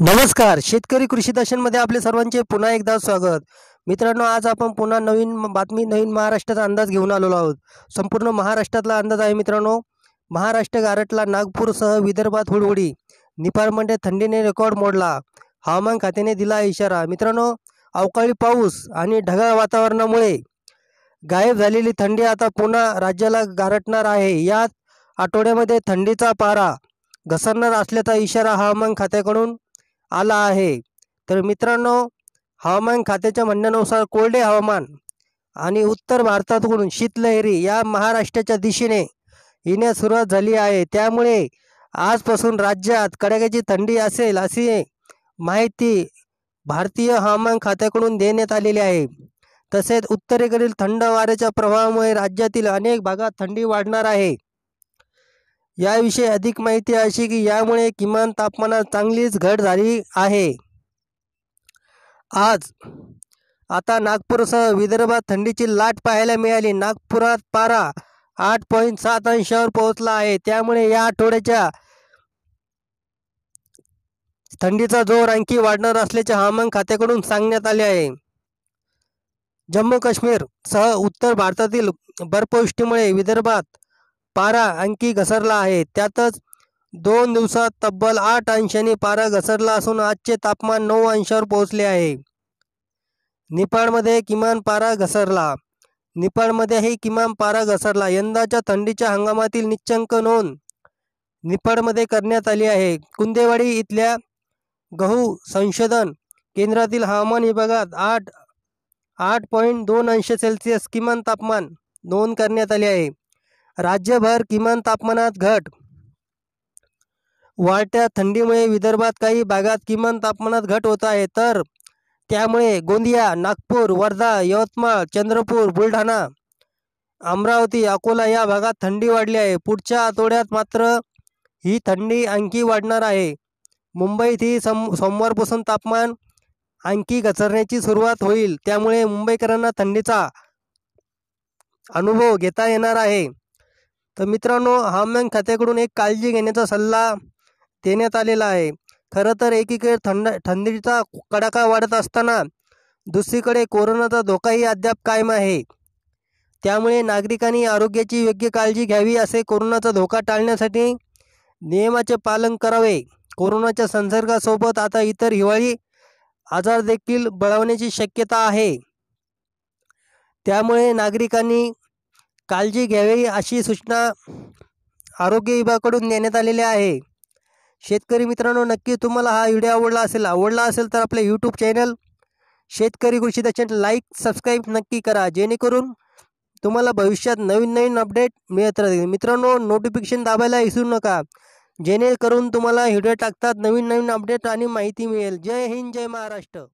नमस्कार शेतकरी कृषी दर्शनमध्ये आपले सर्वांचे पुन्हा एकदा स्वागत मित्रांनो आज आपण पुन्हा नवीन बातमी नवीन महाराष्ट्राचा अंदाज घेऊन आलेलो आहोत संपूर्ण महाराष्ट्रातला अंदाज आहे मित्रांनो महाराष्ट्र गारटला नागपूरसह विदर्भात हुडहुडी निपारमध्ये थंडीने रेकॉर्ड मोडला हवामान खात्याने दिला इशारा मित्रांनो अवकाळी पाऊस आणि ढगाळ वातावरणामुळे गायब झालेली थंडी आता पुन्हा राज्याला गारटणार आहे यात आठवड्यामध्ये थंडीचा पारा घसरणार असल्याचा इशारा हवामान खात्याकडून आला आहे तर मित्रांनो हवामान खात्याच्या म्हणण्यानुसार कोरडे हवामान आणि उत्तर भारतातून शीतलहरी या महाराष्ट्राच्या दिशेने येण्यास सुरुवात झाली आहे त्यामुळे आजपासून राज्यात कडाक्याची थंडी असेल अशी माहिती भारतीय हवामान खात्याकडून देण्यात आलेली आहे तसेच उत्तरेकडील थंड वाऱ्याच्या प्रभावामुळे राज्यातील अनेक भागात थंडी वाढणार आहे याविषयी अधिक माहिती अशी की यामुळे किमान तापमानात चांगलीच घट झाली आहे आज आता नागपूरसह विदर्भात थंडीची लाट पाहायला मिळाली नागपुरात पारा आठ पॉईंट सात अंशावर पोहोचला आहे त्यामुळे या आठवड्याच्या थंडीचा जोर आणखी वाढणार असल्याचे हवामान खात्याकडून सांगण्यात आले आहे जम्मू काश्मीर सह उत्तर भारतातील बर्फवृष्टीमुळे विदर्भात पारा आणखी घसरला आहे त्यातच दोन दिवसात तब्बल आठ अंशांनी पारा घसरला असून आजचे तापमान नऊ अंशावर पोहोचले आहे निपाळमध्ये किमान पारा घसरला निपाळमध्येही किमान पारा घसरला यंदाच्या थंडीच्या हंगामातील निच्चंक नोंद निपाळमध्ये करण्यात आली आहे कुंदेवाडी इथल्या गहू संशोधन केंद्रातील हवामान विभागात आठ आठ पॉईंट दोन अंश सेल्सिअस किमान तापमान नोंद करण्यात आले आहे राज्यभर किमान तापमानात घट वाढत्या थंडीमुळे विदर्भात काही भागात किमान तापमानात घट होत आहे तर त्यामुळे गोंदिया नागपूर वर्धा यवतमाळ चंद्रपूर बुलढाणा अमरावती अकोला या भागात थंडी वाढली आहे पुढच्या आठवड्यात मात्र ही थंडी आणखी वाढणार आहे मुंबईत ही सम सोमवारपासून तापमान आणखी घसरण्याची सुरुवात होईल त्यामुळे मुंबईकरांना थंडीचा अनुभव घेता येणार आहे तर मित्रांनो हवामान खात्याकडून एक काळजी घेण्याचा सल्ला देण्यात आलेला आहे खरं तर एकीकडे थंड थंडीचा कडाका वाढत असताना दुसरीकडे कोरोनाचा धोकाही अद्याप कायम आहे त्यामुळे नागरिकांनी आरोग्याची योग्य काळजी घ्यावी असे कोरोनाचा धोका टाळण्यासाठी नियमाचे पालन करावे कोरोनाच्या संसर्गासोबत आता इतर हिवाळी आजार देखील बळावण्याची शक्यता आहे त्यामुळे नागरिकांनी काळजी घ्यावी अशी सूचना आरोग्य विभागाकडून देण्यात आलेली आहे शेतकरी मित्रांनो नक्की तुम्हाला हा व्हिडिओ आवडला असेल आवडला असेल तर आपले यूट्यूब चॅनल शेतकरी कृषी दर्शन लाईक सबस्क्राईब नक्की करा जेणेकरून तुम्हाला भविष्यात नवीन नवीन अपडेट मिळत राहतील मित्रांनो नोटिफिकेशन दाबायला विसरू नका जेणेकरून तुम्हाला व्हिडिओ टाकतात नवीन नवीन अपडेट आणि माहिती मिळेल जय हिंद जय महाराष्ट्र